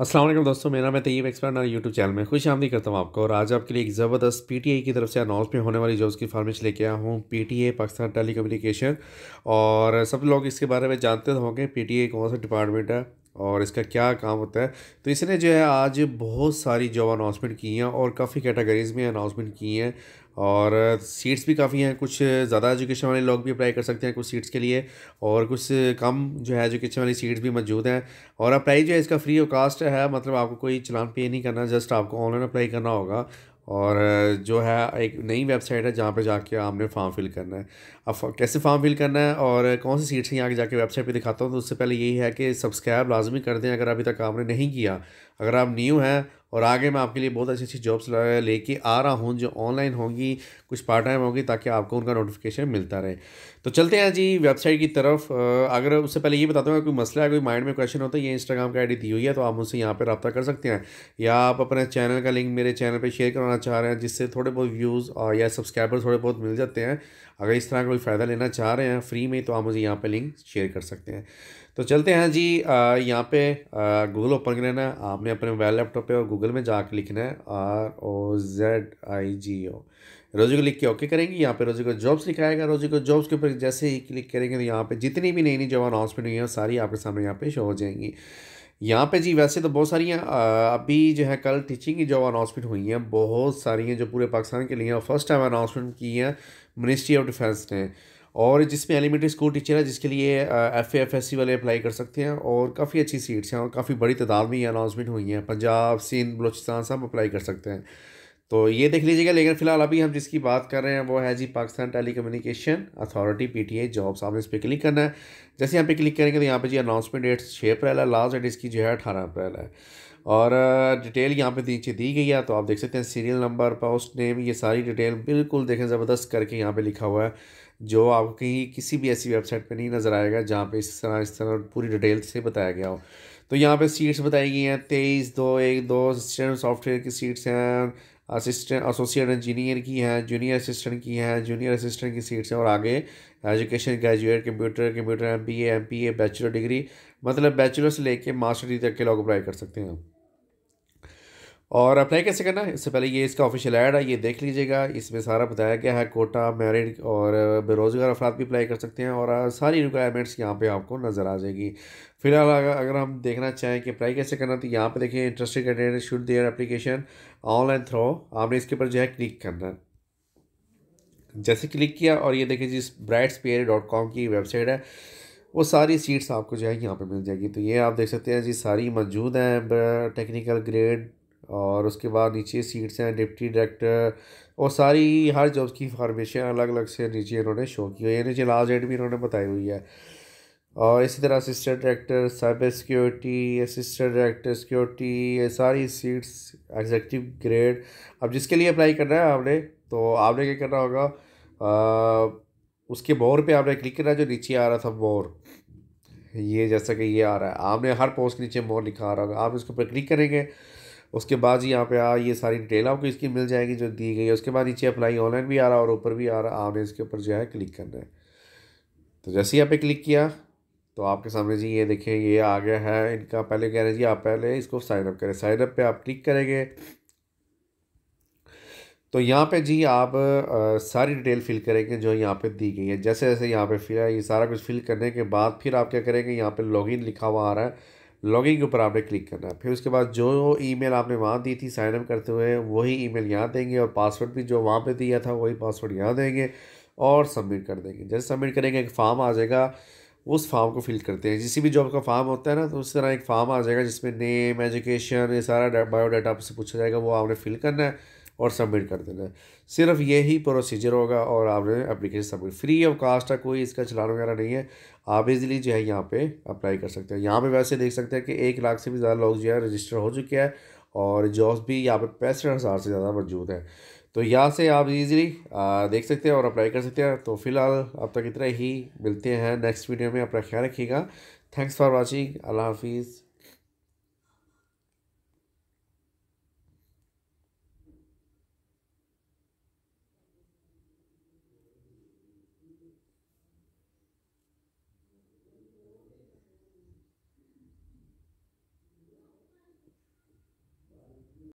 असलम दोस्तों मेरा मैं तयब एक्सपर्ट और यूट्यूब चैनल में खुश आमदी करता हूँ आपको और आज आपके लिए एक ज़बरदस्त पीटीआई की तरफ से अनाउंस में होने वाली जॉब्स की फार्मेश लेके आया हूँ पीटीए पाकिस्तान टेलीकम्युनिकेशन और सब लोग इसके बारे में जानते तो होंगे पीटीए कौन सा डिपार्टमेंट है और इसका क्या काम होता है तो इसने जो है आज बहुत सारी जॉब अनाउंसमेंट की हैं और काफ़ी कैटेगरीज़ में अनाउंसमेंट की हैं और सीट्स भी काफ़ी हैं कुछ ज़्यादा एजुकेशन वाले लोग भी अप्लाई कर सकते हैं कुछ सीट्स के लिए और कुछ कम जो है एजुकेशन वाली सीट्स भी मौजूद हैं और अप्लाई जो है इसका फ्री ऑफ कास्ट है मतलब आपको कोई चलान पे नहीं करना जस्ट आपको ऑनलाइन अप्लाई करना होगा और जो है एक नई वेबसाइट है जहाँ पर जाके आपने फॉर्म फिल करना है अब कैसे फॉर्म फिल करना है और कौन सी सीट्स हैं यहाँ जाके वेबसाइट पे दिखाता हूँ तो उससे पहले यही है कि सब्सक्राइब लाजमी कर दें अगर अभी तक आपने नहीं किया अगर आप न्यू हैं और आगे मैं आपके लिए बहुत अच्छी अच्छी जॉब्स लेके आ रहा हूँ जो ऑनलाइन होंगी कुछ पार्ट टाइम होगी ताकि आपको उनका नोटिफिकेशन मिलता रहे तो चलते हैं जी वेबसाइट की तरफ अगर उससे पहले ये बताता हूँ कोई मसला है कोई माइंड में क्वेश्चन होता है ये इंस्टाग्राम का आई दी हुई है तो आप मुझसे यहाँ पर रब्ता कर सकते हैं या आप अपने चैनल का लिंक मेरे चैनल पर शेयर करवाना चाह रहे हैं जिससे थोड़े बहुत व्यूज़ और या सब्सक्राइबर थोड़े बहुत मिल जाते हैं अगर इस तरह का कोई फ़ायदा लेना चाह रहे हैं फ्री में तो आप मुझे यहाँ पर लिंक शेयर कर सकते हैं तो चलते हैं जी यहाँ पे गूगल ओपन कर लेना आपने अपने मोबाइल लैपटॉप पे और गूगल में जाके लिखना है आर ओ जेड आई जी ओ रोजी को लिख के ओके करेंगे यहाँ पे रोजी को जॉब्स लिखाएगा रोजी को जॉब्स के ऊपर जैसे ही क्लिक करेंगे तो यहाँ पे जितनी भी नई नई जॉब अनाउंसमेंट हुई है सारी आपके सामने यहाँ पे शो हो जाएंगी यहाँ पे जी वैसे तो बहुत सारी हैं अभी जो है कल टीचिंग की जॉब अनाउंसमेंट हुई हैं बहुत सारी हैं जो पूरे पाकिस्तान के लिए फर्स्ट टाइम अनाउंसमेंट की है मिनिस्ट्री ऑफ डिफेंस ने और जिसमें एलिमेंट्री स्कूल टीचर है जिसके लिए एफ एफ एस सी वाले अप्लाई कर सकते हैं और काफ़ी अच्छी सीट्स हैं और काफ़ी बड़ी तादाद में ये अनाउंसमेंट हुई हैं पंजाब सिंध बलोचिस्तान सब अप्लाई कर सकते हैं तो ये देख लीजिएगा लेकिन फिलहाल अभी हम जिसकी बात कर रहे हैं वो है जी Pakistan telecommunication authority P T A jobs आपने इस पर क्लिक करना है जैसे यहाँ पे क्लिक करेंगे तो यहाँ पे जी अनाउंसमेंट डेट छः अप्रैल है लास्ट डेट इसकी जो है अठारह अप्रैल है और डिटेल यहाँ पे नीचे दी गई है तो आप देख सकते हैं सीरियल नंबर पोस्ट नेम ये सारी डिटेल बिल्कुल देखें ज़बरदस्त करके यहाँ पर लिखा हुआ है जो कहीं किसी भी ऐसी वेबसाइट पे नहीं नज़र आएगा जहाँ पे इस तरह इस तरह पूरी डिटेल से बताया गया हो तो यहाँ पे सीट्स बताई गई हैं तेईस दो एक दो असिस्टेंट सॉफ्टवेयर की सीट्स हैं असिस्टेंट एसोसिएट इंजीनियर की हैं जूनियर असिस्टेंट की हैं जूनियर असिस्टेंट की सीट्स हैं और आगे education graduate computer computer M B A M P A bachelor degree मतलब बैचलर से लेके मास्टर डिग्री तक के लोग अप्लाई कर सकते हैं और अप्लाई कैसे करना है इससे पहले ये इसका ऑफिशियल ऐड है ये देख लीजिएगा इसमें सारा बताया गया है कोटा मैरिड और बेरोज़गार अफराद भी अप्लाई कर सकते हैं और सारी रिक्वायरमेंट्स यहाँ पे आपको नज़र आ जाएगी फिलहाल अगर हम देखना चाहें कि अप्लाई कैसे करना तो यहाँ पे देखिए interested candidate should their application online through आपने इसके ऊपर जो है क्लिक करना है जैसे क्लिक किया और ये देखिए जिस ब्राइट्स पेयर डॉट कॉम की वेबसाइट है वो सारी सीट्स आपको जो है यहाँ पे मिल जाएगी तो ये आप देख सकते हैं जी सारी मौजूद हैं टेक्निकल ग्रेड और उसके बाद नीचे सीट्स हैं डिप्टी डायरेक्टर और सारी हर जॉब्स की इंफॉर्मेशन अलग अलग से नीचे इन्होंने शो की हुई है नीचे लास्ट डेट भी इन्होंने बताई हुई है और इसी तरह assistant director cyber security assistant director security ये सारी सीट्स एग्जेक्टिव ग्रेड अब जिसके लिए अप्लाई करना है आपने तो आपने क्या करना होगा उसके बोर पे आपने क्लिक करना जो नीचे आ रहा था बोर ये जैसा कि ये आ रहा है आपने हर पोस्ट के नीचे मोर लिखा आ रहा होगा आप इसके ऊपर क्लिक करेंगे उसके बाद यहाँ पे आ ये सारी डिटेल आपको इसकी मिल जाएगी जो दी गई है उसके बाद नीचे अप्लाई ऑनलाइन भी आ रहा है और ऊपर भी आ रहा है आपने इसके ऊपर जो है क्लिक करना है तो जैसे ही यहाँ पे क्लिक किया तो आपके सामने जी ये देखें ये आ गया है इनका पहले कह रहे हैं जी आप पहले इसको साइनअप करें साइनअप पर आप क्लिक करेंगे तो यहाँ पे जी आप आ, सारी डिटेल फिल करेंगे जो यहाँ पे दी गई है जैसे जैसे यहाँ पे फिल ये सारा कुछ फिल करने के बाद फिर आप क्या करेंगे यहाँ पे लॉगिन लिखा हुआ आ रहा है लॉगिन के ऊपर आपने क्लिक करना है फिर उसके बाद जो ईमेल आपने वहाँ दी थी साइन अप करते हुए वही ईमेल यहाँ देंगे और पासवर्ड भी जो वहाँ पे दिया था वही पासवर्ड यहाँ देंगे और सबमिट कर देंगे जैसे सबमिट करेंगे एक फॉर्म आ जाएगा उस फॉर्म को फिल करते हैं जिस भी जॉब का फॉर्म होता है ना तो उस तरह एक फॉर्म आ जाएगा जिसमें नेम एजुकेशन ये सारा बायोडाटा आपसे पूछा जाएगा वो आपने फिल करना है और सबमिट कर देना है सिर्फ यही प्रोसीजर होगा और आपने application submit free of cost है कोई इसका चलान वगैरह नहीं है आप इजीली जो है यहाँ पे अप्लाई कर सकते हैं यहाँ पे वैसे देख सकते हैं कि एक लाख से भी ज़्यादा लोग जो है रजिस्टर हो चुके हैं और जॉब्स भी यहाँ पर पैंसठ हज़ार से ज़्यादा मौजूद हैं तो यहाँ से आप इजीली देख सकते हैं और अप्लाई कर सकते हैं तो फिलहाल अब तक इतना ही मिलते हैं नेक्स्ट वीडियो में अपना ख्याल रखिएगा थैंक्स फॉर वॉचिंग अल्लाह हाफिज़